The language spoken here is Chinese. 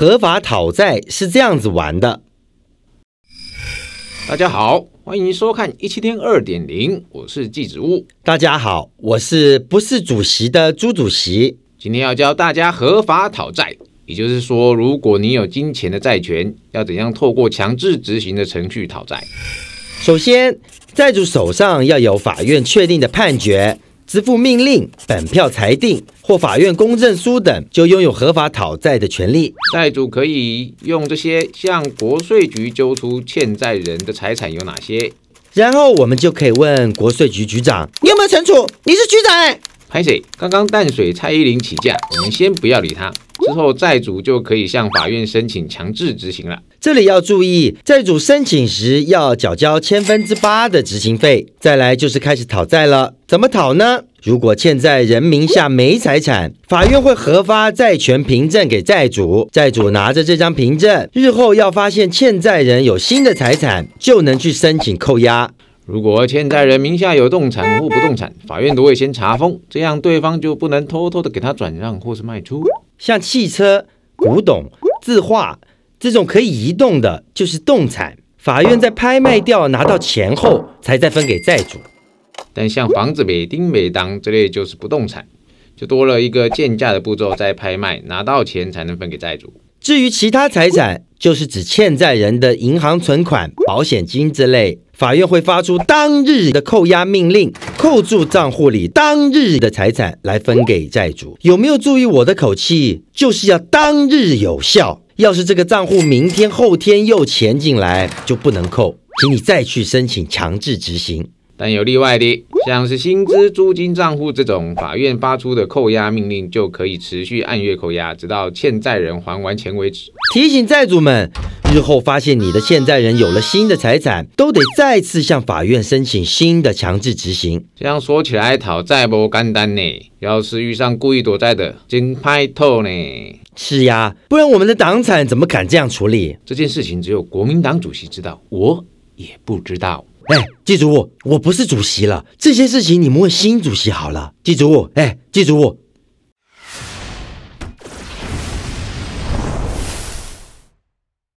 合法讨债是这样子玩的。大家好，欢迎收看一七天二点零，我是季子悟。大家好，我是不是主席的朱主席。今天要教大家合法讨债，也就是说，如果你有金钱的债权，要怎样透过强制执行的程序讨债。首先，债主手上要有法院确定的判决、支付命令、本票裁定。或法院公证书等，就拥有合法讨债的权利。债主可以用这些向国税局揪出欠债人的财产有哪些，然后我们就可以问国税局局长：“你有没有惩处？你是局长哎！”潘水，刚刚淡水蔡依林起价，我们先不要理他。之后债主就可以向法院申请强制执行了。这里要注意，债主申请时要缴交千分之八的执行费。再来就是开始讨债了，怎么讨呢？如果欠债人名下没财产，法院会核发债权凭证给债主，债主拿着这张凭证，日后要发现欠债人有新的财产，就能去申请扣押。如果欠债人名下有动产或不动产，法院都会先查封，这样对方就不能偷偷的给他转让或是卖出。像汽车、古董、字画这种可以移动的，就是动产，法院在拍卖掉拿到钱后，才再分给债主。但像房子每丁每当这类就是不动产，就多了一个建价的步骤，在拍卖拿到钱才能分给债主。至于其他财产，就是指欠债人的银行存款、保险金之类，法院会发出当日的扣押命令，扣住账户里当日的财产来分给债主。有没有注意我的口气？就是要当日有效。要是这个账户明天、后天又钱进来，就不能扣，请你再去申请强制执行。但有例外的，像是薪资、租金账户这种，法院发出的扣押命令就可以持续按月扣押，直到欠债人还完钱为止。提醒债主们，日后发现你的欠债人有了新的财产，都得再次向法院申请新的强制执行。这样说起来，讨债不干单呢。要是遇上故意躲债的，真拍透呢。是呀，不然我们的党产怎么敢这样处理？这件事情只有国民党主席知道，我也不知道。哎，记住我，我不是主席了。这些事情你们问新主席好了。记住我，哎，记住我。